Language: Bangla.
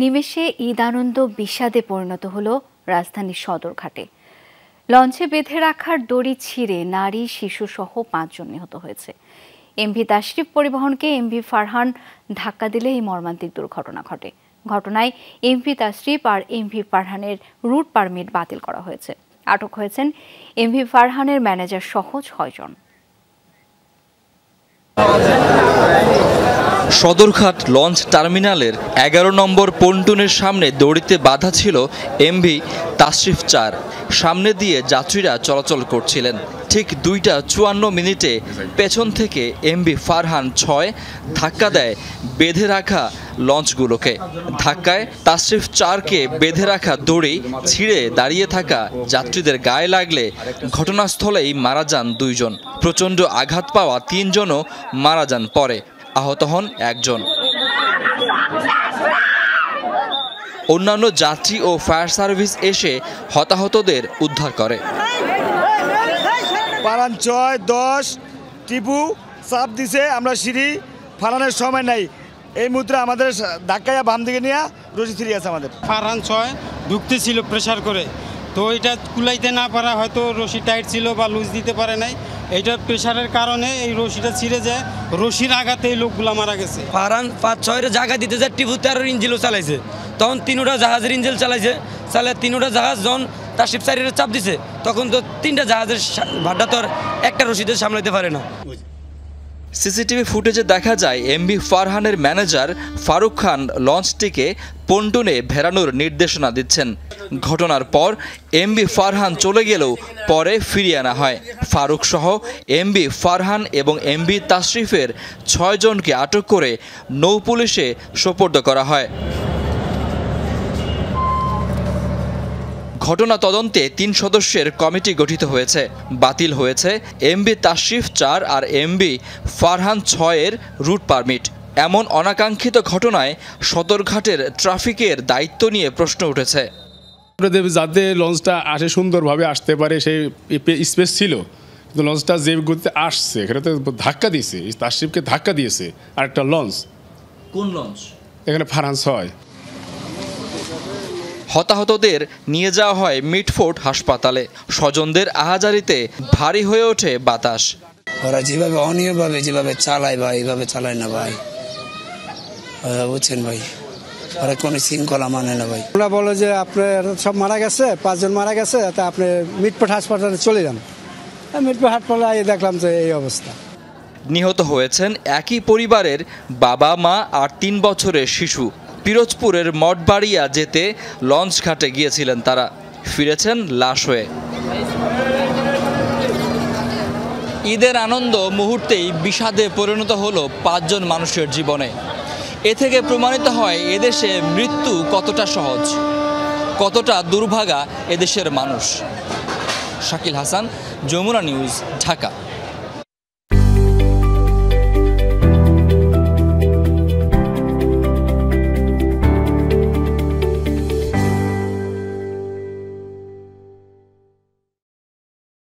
নিমেষে ঈদ আনন্দ বিষাদে পরিণত হল রাজধানীর সদরঘাটে লঞ্চে বেঁধে রাখার দড়ি ছিঁড়ে নারী শিশুসহ পাঁচজন নিহত হয়েছে এমভি তাশরিফ পরিবহনকে এমভি ফারহান ধাক্কা দিলে এই মর্মান্তিক দুর্ঘটনা ঘটে ঘটনায় এমভি তাশরিফ আর এমভি ফারহানের রুট পারমিট বাতিল করা হয়েছে আটক হয়েছেন এমভি ফারহানের ম্যানেজার সহ ছয়জন সদরঘাট লঞ্চ টার্মিনালের এগারো নম্বর পন্টুনের সামনে দড়িতে বাধা ছিল এমভি তাশরিফ চার সামনে দিয়ে যাত্রীরা চলাচল করছিলেন ঠিক দুইটা চুয়ান্ন মিনিটে পেছন থেকে এমবি ফারহান ছয় ধাক্কা দেয় বেঁধে রাখা লঞ্চগুলোকে ধাক্কায় তাশরিফ চারকে বেঁধে রাখা দড়ি ছিঁড়ে দাঁড়িয়ে থাকা যাত্রীদের গায়ে লাগলে ঘটনাস্থলেই মারা যান দুইজন প্রচণ্ড আঘাত পাওয়া তিনজনও মারা যান পরে আহত হন একজন অন্যান্য যাত্রী ও ফায়ার সার্ভিস এসে হতাহতদের উদ্ধার করে পারান ছয় দশ টিপু চাপ দিছে আমরা সিঁড়ি ফালানোর সময় নাই এই মুদ্রা আমাদের ধাক্কায় বাম দিকে নিয়ে রশি ফিরে আছে আমাদের ফারান ছয় ঢুকতেছিল প্রেশার করে তো এটা কুলাইতে না পারা হয়তো রশি টাইট ছিল বা লুজ দিতে পারে নাই এটা প্রেশারের কারণে এই রশিটা ছিঁড়ে যায় রশির আঘাতে এই লোকগুলো মারা গেছে ফারান পাঁচ ছয়ের জায়গা দিতে যায় টিভু তেরোর ইঞ্জিলও চালাইছে তখন তিনোটা জাহাজের ইঞ্জিল চালাইছে চালে তিনোটা জাহাজ যখন তার শিবসারিরে চাপ দিছে তখন তো তিনটা জাহাজের ভাড্ডা তো একটা রশিদের সামলাইতে পারে না সিসিটিভি ফুটেজে দেখা যায় এমবি ফারহানের ম্যানেজার ফারুক খান লঞ্চটিকে পন্টুনে ভেড়ানোর নির্দেশনা দিচ্ছেন ঘটনার পর এমবি ফারহান চলে গেলেও পরে ফিরিয়ে আনা হয় ফারুক সহ এমবি ফারহান এবং এমবি তাশরিফের ছয়জনকে আটক করে নৌপুলিশে সোপর্দ করা হয় ঘটনা তদন্তে তিন সদস্যের কমিটি গঠিত হয়েছে বাতিল হয়েছে এমবি তাশিফ চার আর এমবি ফারহান ছয়ের রুট পারমিট এমন অনাকাঙ্ক্ষিত ঘটনায় সদরঘাটের ট্রাফিকের দায়িত্ব নিয়ে প্রশ্ন উঠেছে যাতে লঞ্চটা আসে সুন্দরভাবে আসতে পারে সেই স্পেস ছিল কিন্তু লঞ্চটা যে গতিতে আসছে এখানে তো ধাক্কা দিয়েছে তাশিফকে ধাক্কা দিয়েছে আরেকটা লঞ্চ কোন লঞ্চ এখানে ফারান্স হয় হতাহতদের নিয়ে যাওয়া হয় মিটফোর্ট হাসপাতালে স্বজনদের আহাজারিতে ভারী হয়ে ওঠে বাতাস ওরা যেভাবে অনিয়মভাবে যেভাবে চালায় ভাই এভাবে চালায় না ভাই বুঝছেন ভাই ওরা কোনো শৃঙ্খলা মানে না ভাই ওরা বলে যে আপনার সব মারা গেছে পাঁচজন মারা গেছে তা আপনি মিটফোর্ট হাসপাতালে চলে যান মিটফোর্ট হাসপাতালে দেখলাম যে এই অবস্থা নিহত হয়েছেন একই পরিবারের বাবা মা আর তিন বছরের শিশু পিরোজপুরের মঠবাড়িয়া যেতে লঞ্চ ঘাটে গিয়েছিলেন তারা ফিরেছেন লাশ হয়ে ঈদের আনন্দ মুহূর্তেই বিষাদে পরিণত হলো পাঁচজন মানুষের জীবনে এ থেকে প্রমাণিত হয় এদেশে মৃত্যু কতটা সহজ কতটা দুর্ভাগা এদেশের মানুষ শাকিল হাসান যমুনা নিউজ ঢাকা